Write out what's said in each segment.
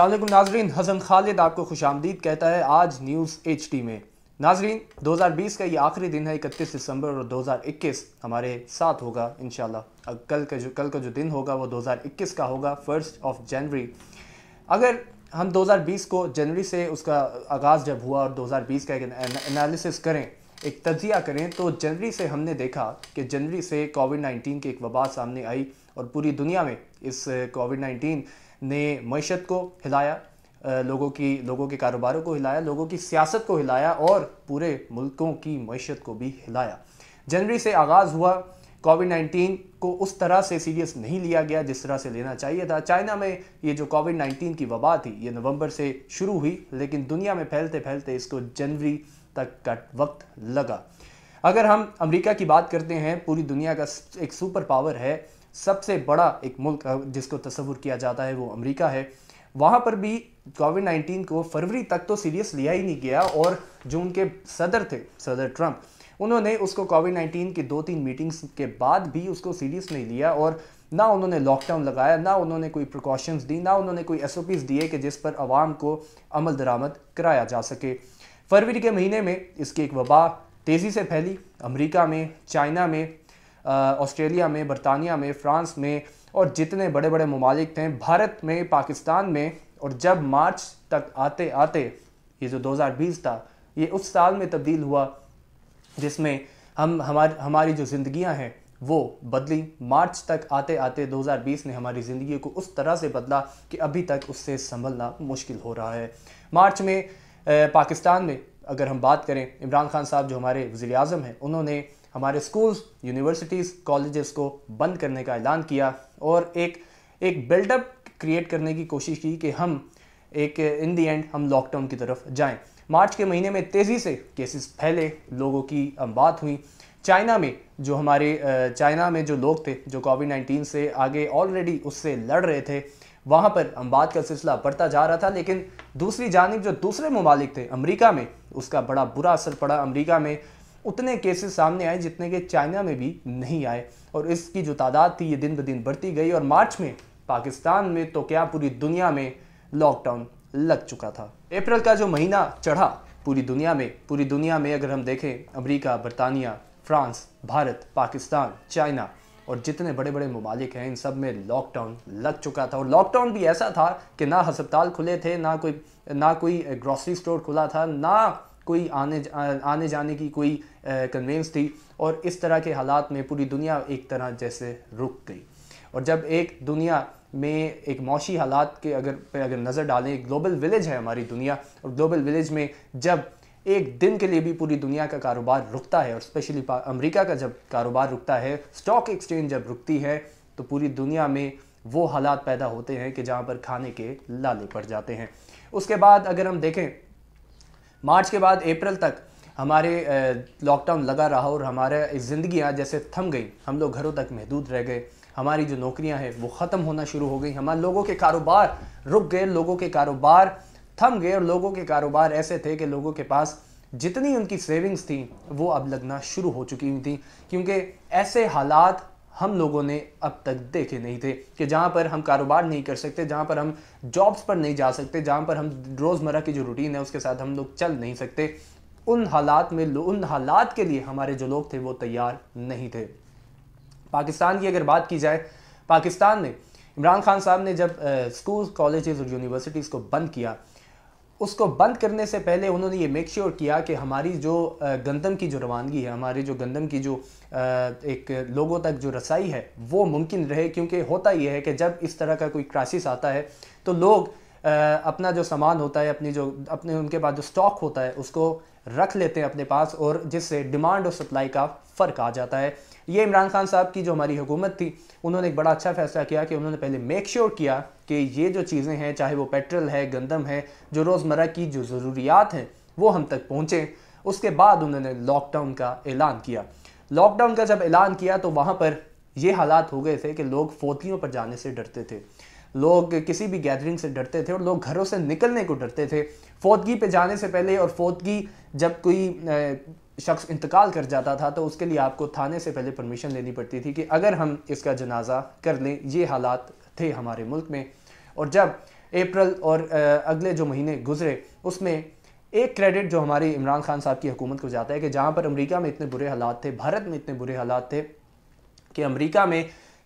अलगू नाजरीन हसन खालिद आपको खुश आमदीद कहता है आज न्यूज़ एच टी में नाजरीन 2020 का ये आखिरी दिन है इकतीस दिसंबर और 2021 हमारे साथ होगा इन अब कल का जो कल का जो दिन होगा वो 2021 का होगा फर्स्ट ऑफ जनवरी अगर हम 2020 को जनवरी से उसका आगाज़ जब हुआ और 2020 का एक एनालिसिस करें एक तजिया करें तो जनवरी से हमने देखा कि जनवरी से कोविड नाइन्टीन की एक वबा सामने आई और पूरी दुनिया में इस कोविड नाइन्टीन ने मीशत को हिलाया लोगों की लोगों के कारोबारों को हिलाया लोगों की सियासत को हिलाया और पूरे मुल्कों की मीशत को भी हिलाया जनवरी से आगाज़ हुआ कोविड 19 को उस तरह से सीरियस नहीं लिया गया जिस तरह से लेना चाहिए था चाइना में ये जो कोविड 19 की वबा थी ये नवंबर से शुरू हुई लेकिन दुनिया में फैलते फैलते इसको जनवरी तक का वक्त लगा अगर हम अमेरिका की बात करते हैं पूरी दुनिया का एक सुपर पावर है सबसे बड़ा एक मुल्क जिसको तस्वुर किया जाता है वो अमरीका है वहाँ पर भी कोविड 19 को फरवरी तक तो सीरियस लिया ही नहीं गया और जो उनके सदर थे सदर ट्रंप उन्होंने उसको कोविड 19 की दो तीन मीटिंग्स के बाद भी उसको सीरियस नहीं लिया और ना उन्होंने लॉकडाउन लगाया ना उन्होंने कोई प्रिकॉशंस दी ना उन्होंने कोई एस दिए कि जिस पर आवाम को अमल दरामद कराया जा सके फरवरी के महीने में इसकी एक वबा तेज़ी से फैली अमरीका में चाइना में ऑस्ट्रेलिया में बरतानिया में फ्रांस में और जितने बड़े बड़े ममालिक थे भारत में पाकिस्तान में और जब मार्च तक आते आते ये जो 2020 था ये उस साल में तब्दील हुआ जिसमें हम हमार हमारी जो ज़िंदगियां हैं वो बदली मार्च तक आते आते 2020 ने हमारी ज़िंदगी को उस तरह से बदला कि अभी तक उससे संभलना मुश्किल हो रहा है मार्च में पाकिस्तान में अगर हम बात करें इमरान खान साहब जो हमारे वज़ी अजम हैं उन्होंने हमारे स्कूल्स यूनिवर्सिटीज़ कॉलेजेस को बंद करने का ऐलान किया और एक एक बिल्डअप क्रिएट करने की कोशिश की कि हम एक इन दी एंड हम लॉकडाउन की तरफ जाएं मार्च के महीने में तेज़ी से केसेस फैले लोगों की बात हुई चाइना में जो हमारे चाइना में जो लोग थे जो कोविड नाइन्टीन से आगे ऑलरेडी उससे लड़ रहे थे वहाँ पर अम्बाद का सिलसिला बढ़ता जा रहा था लेकिन दूसरी जानब जो दूसरे ममालिक थे अमरीका में उसका बड़ा बुरा असर पड़ा अमरीका में उतने केसेस सामने आए जितने के चाइना में भी नहीं आए और इसकी जो तादाद थी ये दिन ब दिन बढ़ती गई और मार्च में पाकिस्तान में तो क्या पूरी दुनिया में लॉकडाउन लग चुका था अप्रैल का जो महीना चढ़ा पूरी दुनिया में पूरी दुनिया में अगर हम देखें अमरीका बरतानिया फ्रांस भारत पाकिस्तान चाइना और जितने बड़े बड़े ममालिक हैं इन सब में लॉकडाउन लग चुका था और लॉकडाउन भी ऐसा था कि ना हस्पताल खुले थे ना कोई ना कोई ग्रॉसरी स्टोर खुला था ना कोई आने आने जाने की कोई कन्वेंस थी और इस तरह के हालात में पूरी दुनिया एक तरह जैसे रुक गई और जब एक दुनिया में एक मौशी हालात के अगर पे अगर नज़र डालें ग्लोबल विलेज है हमारी दुनिया और ग्लोबल विलेज में जब एक दिन के लिए भी पूरी दुनिया का कारोबार रुकता है और स्पेशली अमेरिका का जब कारोबार रुकता है स्टॉक एक्सचेंज जब रुकती है तो पूरी दुनिया में वो हालात पैदा होते हैं कि जहाँ पर खाने के लाले पड़ जाते हैं उसके बाद अगर हम देखें मार्च के बाद अप्रैल तक हमारे लॉकडाउन लगा रहा और हमारे ज़िंदियाँ जैसे थम गई हम लोग घरों तक महदूद रह गए हमारी जो नौकरियां हैं वो ख़त्म होना शुरू हो गई हमारे लोगों के कारोबार रुक गए लोगों के कारोबार थम गए और लोगों के कारोबार ऐसे थे कि लोगों के पास जितनी उनकी सेविंग्स थी वो अब लगना शुरू हो चुकी हुई थी क्योंकि ऐसे हालात हम लोगों ने अब तक देखे नहीं थे कि जहाँ पर हम कारोबार नहीं कर सकते जहाँ पर हम जॉब्स पर नहीं जा सकते जहाँ पर हम रोज़मर्रा की जो रूटीन है उसके साथ हम लोग चल नहीं सकते उन हालात में उन हालात के लिए हमारे जो लोग थे वो तैयार नहीं थे पाकिस्तान की अगर बात की जाए पाकिस्तान में इमरान खान साहब ने जब स्कूल कॉलेजेस और यूनिवर्सिटीज़ को बंद किया उसको बंद करने से पहले उन्होंने ये मेक श्योर किया कि हमारी जो गंदम की जो रवानगी है हमारी जो गंदम की जो एक लोगों तक जो रसाई है वो मुमकिन रहे क्योंकि होता ये है कि जब इस तरह का कोई क्राइसिस आता है तो लोग अपना जो सामान होता है अपनी जो अपने उनके पास जो स्टॉक होता है उसको रख लेते हैं अपने पास और जिससे डिमांड और सप्लाई का फ़र्क आ जाता है ये इमरान खान साहब की जो हमारी हुकूमत थी उन्होंने एक बड़ा अच्छा फैसला किया कि उन्होंने पहले मेक श्योर किया कि ये जो चीज़ें हैं चाहे वो पेट्रोल है गंदम है जो रोज़मर्रा की जो ज़रूरियात हैं वो हम तक पहुँचें उसके बाद उन्होंने लॉकडाउन का ऐलान किया लॉकडाउन का जब ऐलान किया तो वहाँ पर ये हालात हो गए थे कि लोग फोतियों पर जाने से डरते थे लोग किसी भी गैदरिंग से डरते थे और लोग घरों से निकलने को डरते थे फोतगी पे जाने से पहले और फोतगी जब कोई शख्स इंतकाल कर जाता था तो उसके लिए आपको थाने से पहले परमिशन लेनी पड़ती थी कि अगर हम इसका जनाजा कर लें ये हालात थे हमारे मुल्क में और जब अप्रैल और अगले जो महीने गुजरे उसमें एक क्रेडिट जो हमारी इमरान खान साहब की हुकूमत को जाता है कि जहाँ पर अमरीका में इतने बुरे हालात थे भारत में इतने बुरे हालात थे कि अमरीका में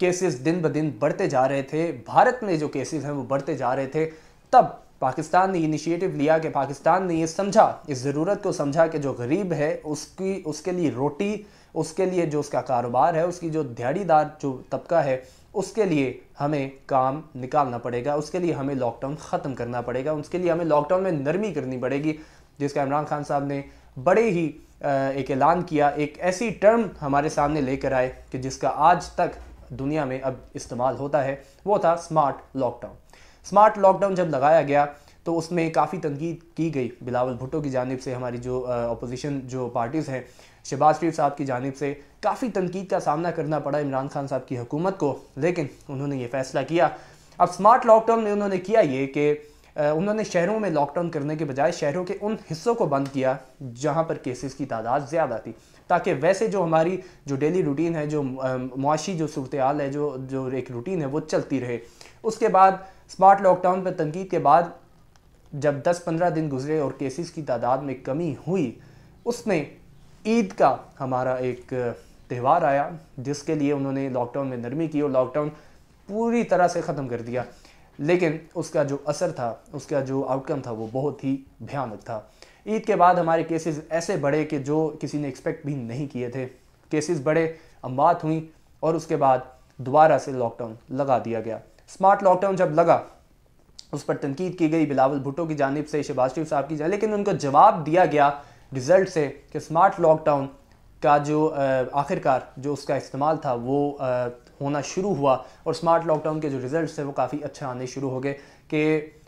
केसेस दिन ब दिन बढ़ते जा रहे थे भारत में जो केसेस हैं वो बढ़ते जा रहे थे तब पाकिस्तान ने इनिशिएटिव लिया कि पाकिस्तान ने ये समझा इस ज़रूरत को समझा कि जो गरीब है उसकी उसके लिए रोटी उसके लिए जो उसका कारोबार है उसकी जो दिहाड़ीदार जो तबका है उसके लिए हमें काम निकालना पड़ेगा उसके लिए हमें लॉकडाउन ख़त्म करना पड़ेगा उसके लिए हमें लॉकडाउन में नरमी करनी पड़ेगी जिसका इमरान खान साहब ने बड़े ही एक ऐलान किया एक ऐसी टर्म हमारे सामने लेकर आए कि जिसका आज तक दुनिया में अब इस्तेमाल होता है वो था स्मार्ट लॉकडाउन स्मार्ट लॉकडाउन जब लगाया गया तो उसमें काफ़ी तनकीद की गई बिलावल भुट्टो की जानब से हमारी जो अपोजिशन जो पार्टीज़ हैं शहबाज शरीफ साहब की जानब से काफ़ी तनकीद का सामना करना पड़ा इमरान खान साहब की हुकूमत को लेकिन उन्होंने ये फैसला किया अब स्मार्ट लॉकडाउन में उन्होंने किया ये कि उन्होंने शहरों में लॉकडाउन करने के बजाय शहरों के उन हिस्सों को बंद किया जहाँ पर केसेस की तादाद ज़्यादा थी ताकि वैसे जो हमारी जो डेली रूटीन है जो मुआशी जो सूरत हाल है जो जो एक रूटीन है वो चलती रहे उसके बाद स्मार्ट लॉकडाउन पर तनकीद के बाद जब 10-15 दिन गुजरे और केसेस की तादाद में कमी हुई उसमें ईद का हमारा एक त्यौहार आया जिसके लिए उन्होंने लॉकडाउन में नरमी की और लॉकडाउन पूरी तरह से ख़त्म कर दिया लेकिन उसका जो असर था उसका जो आउटकम था वो बहुत ही भयानक था ईद के बाद हमारे केसेस ऐसे बढ़े कि जो किसी ने एक्सपेक्ट भी नहीं किए थे केसेस बढ़े अमवात हुई और उसके बाद दोबारा से लॉकडाउन लगा दिया गया स्मार्ट लॉकडाउन जब लगा उस पर तनकीद की गई बिलावल भुट्टो की जानब से शहबाज शरीफ साहब की जानब लेकिन उनको जवाब दिया गया रिज़ल्ट से कि स्मार्ट लॉकडाउन का जो आखिरकार जो उसका इस्तेमाल था वो होना शुरू हुआ और स्मार्ट लॉकडाउन के जो रिज़ल्ट थे वो काफ़ी अच्छा आने शुरू हो गए कि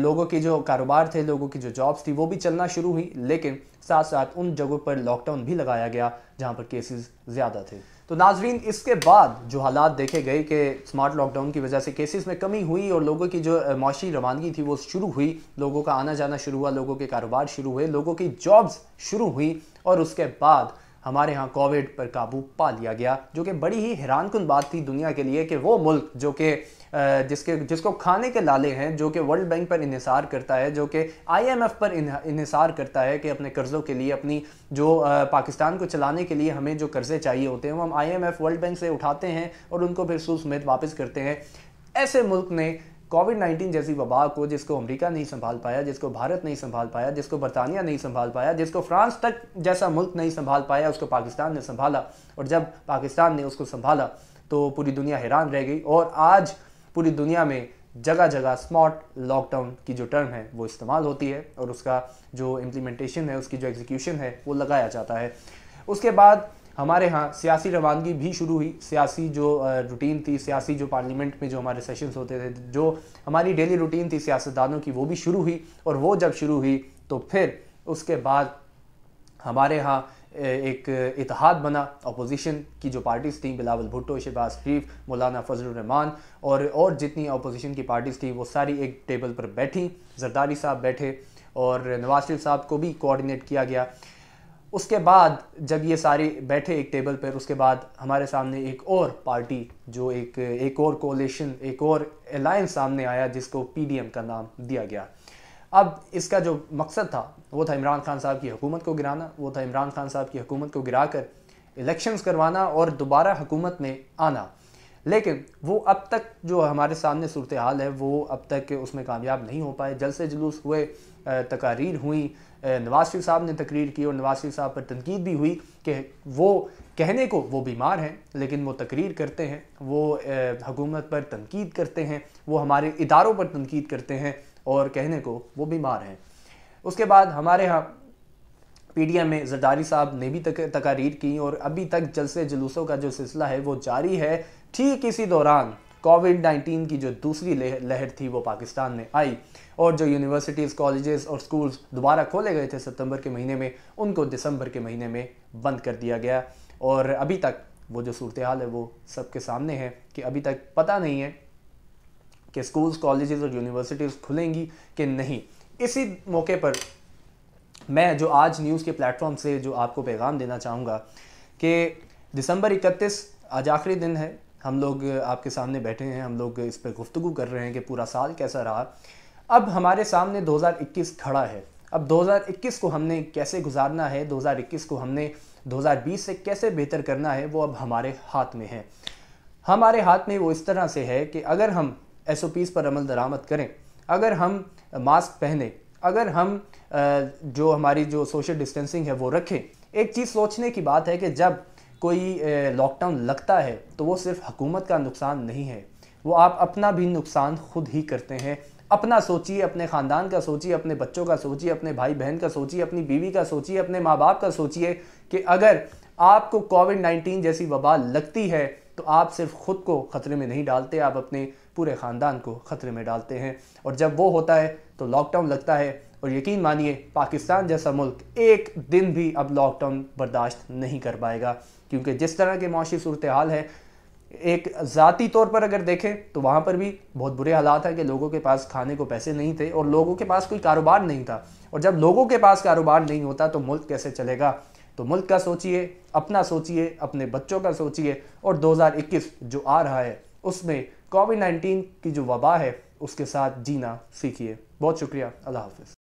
लोगों के जो कारोबार थे लोगों की जो जॉब्स थी वो भी चलना शुरू हुई लेकिन साथ साथ उन जगहों पर लॉकडाउन भी लगाया गया जहाँ पर केसेस ज़्यादा थे तो नाजरीन इसके बाद जो हालात देखे गए कि स्मार्ट लॉकडाउन की वजह से केसेस में कमी हुई और लोगों की जो माशी रवानगी थी वो शुरू हुई लोगों का आना जाना शुरू हुआ लोगों के कारोबार शुरू हुए लोगों की जॉब्स शुरू हुई और उसके बाद हमारे यहाँ कोविड पर काबू पा लिया गया जो कि बड़ी ही हैरान कन बात थी दुनिया के लिए कि वो मुल्क जो कि जिसके जिसको खाने के लाले हैं जो कि वर्ल्ड बैंक पर इसार करता है जो कि आईएमएफ पर इसार करता है कि अपने कर्ज़ों के लिए अपनी जो पाकिस्तान को चलाने के लिए हमें जो कर्ज़े चाहिए होते हैं वो हम आईएमएफ वर्ल्ड बैंक से उठाते हैं और उनको फिर सुसमेत वापस करते हैं ऐसे मुल्क ने कोविड नाइन्टीन जैसी वबा को जिसको अमेरिका नहीं संभाल पाया जिसको भारत नहीं संभाल पाया जिसको बरतानिया नहीं संभाल पाया जिसको फ्रांस तक जैसा मुल्क नहीं संभाल पाया उसको पाकिस्तान ने संभाला और जब पाकिस्तान ने उसको संभाला तो पूरी दुनिया हैरान रह गई और आज पूरी दुनिया में जगह जगह स्मार्ट लॉकडाउन की जो टर्म है वो इस्तेमाल होती है और उसका जो इम्प्लीमेंटेशन है उसकी जो एग्जीक्यूशन है वो लगाया जाता है उसके बाद हमारे यहाँ सियासी रवानगी भी शुरू हुई सियासी जो रूटीन थी सियासी जो पार्लियामेंट में जो हमारे सेशंस होते थे जो हमारी डेली रूटीन थी सियासतदानों की वो भी शुरू हुई और वो जब शुरू हुई तो फिर उसके बाद हमारे यहाँ एक इतिहाद बना अपोजिशन की जो पार्टीज़ थी बिलावल भुट्टो शहबाज शरीफ मौलाना फजलरहमान और और जितनी अपोजिशन की पार्टीज़ थी वो सारी एक टेबल पर बैठी जरदारी साहब बैठे और नवाज शरीफ साहब को भी कोऑर्डिनेट किया गया उसके बाद जब ये सारे बैठे एक टेबल पर उसके बाद हमारे सामने एक और पार्टी जो एक एक और कोलेशन एक और अलायंस सामने आया जिसको पी का नाम दिया गया अब इसका जो मकसद था वो था इमरान खान साहब की हुकूमत को गिराना वो था इमरान खान साहब की हुकूमत को गिरा कर इलेक्शन करवाना और दोबारा हुकूमत में आना लेकिन वो अब तक जो हमारे सामने सूरत हाल है वो अब तक उसमें कामयाब नहीं हो पाए जल से जुलूस हुए तकारीर हुई नवाज शरीफ साहब ने तकरीर की और नवाज शरीफ साहब पर तनकीद भी हुई कि वो कहने को वो बीमार हैं लेकिन वो तकरीर करते हैं वो हकूमत पर तनकीद करते हैं वो हमारे इदारों पर तनकीद करते हैं और कहने को वो बीमार हैं उसके बाद हमारे यहाँ पी डी एम में जरदारी साहब ने भी तक, तकारीर की और अभी तक जलसे जुलूसों का जो सिलसिला है वो जारी है ठीक इसी दौरान कोविड 19 की जो दूसरी लहर थी वो पाकिस्तान में आई और जो यूनिवर्सिटीज़ कॉलेजेस और स्कूल्स दोबारा खोले गए थे सितंबर के महीने में उनको दिसंबर के महीने में बंद कर दिया गया और अभी तक वो जो सूरत हाल है वो सबके सामने है कि अभी तक पता नहीं है कि स्कूल्स कॉलेजेस और यूनिवर्सिटीज़ खुलेंगी कि नहीं इसी मौके पर मैं जो आज न्यूज़ के प्लेटफॉर्म से जो आपको पैगाम देना चाहूँगा कि दिसंबर इकतीस आज आखिरी दिन है हम लोग आपके सामने बैठे हैं हम लोग इस पर गुफ्तु कर रहे हैं कि पूरा साल कैसा रहा अब हमारे सामने 2021 खड़ा है अब 2021 को हमने कैसे गुजारना है 2021 को हमने 2020 से कैसे बेहतर करना है वो अब हमारे हाथ में है हमारे हाथ में वो इस तरह से है कि अगर हम एस पर अमल दरामद करें अगर हम मास्क पहने अगर हम जो हमारी जो सोशल डिस्टेंसिंग है वो रखें एक चीज़ सोचने की बात है कि जब कोई लॉकडाउन लगता है तो वो सिर्फ हुकूमत का नुकसान नहीं है वो आप अपना भी नुकसान खुद ही करते हैं अपना सोचिए अपने ख़ानदान का सोचिए अपने बच्चों का सोचिए अपने भाई बहन का सोचिए अपनी बीवी का सोचिए अपने माँ बाप का सोचिए कि अगर आपको कोविड नाइन्टीन जैसी वबा लगती है तो आप सिर्फ खुद को ख़तरे में नहीं डालते आप अपने पूरे ख़ानदान को ख़तरे में डालते हैं और जब वो होता है तो लॉकडाउन लगता है और यकीन मानिए पाकिस्तान जैसा मुल्क एक दिन भी अब लॉकडाउन बर्दाश्त नहीं कर पाएगा क्योंकि जिस तरह की माशी सूरत हाल है एक ज़ाती तौर पर अगर देखें तो वहाँ पर भी बहुत बुरे हालात है कि लोगों के पास खाने को पैसे नहीं थे और लोगों के पास कोई कारोबार नहीं था और जब लोगों के पास कारोबार नहीं होता तो मुल्क कैसे चलेगा तो मुल्क का सोचिए अपना सोचिए अपने बच्चों का सोचिए और 2021 जो आ रहा है उसमें कोविड 19 की जो वबा है उसके साथ जीना सीखिए बहुत शुक्रिया अल्लाह हाफ़